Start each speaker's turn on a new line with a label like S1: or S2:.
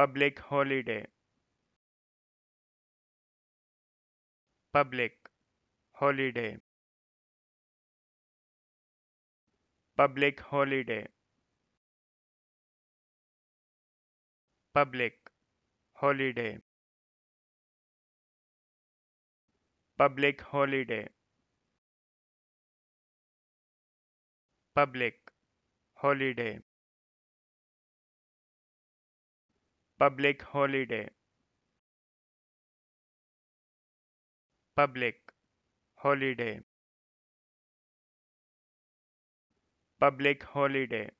S1: public holiday public holiday public holiday public holiday public holiday public holiday public holiday public holiday public holiday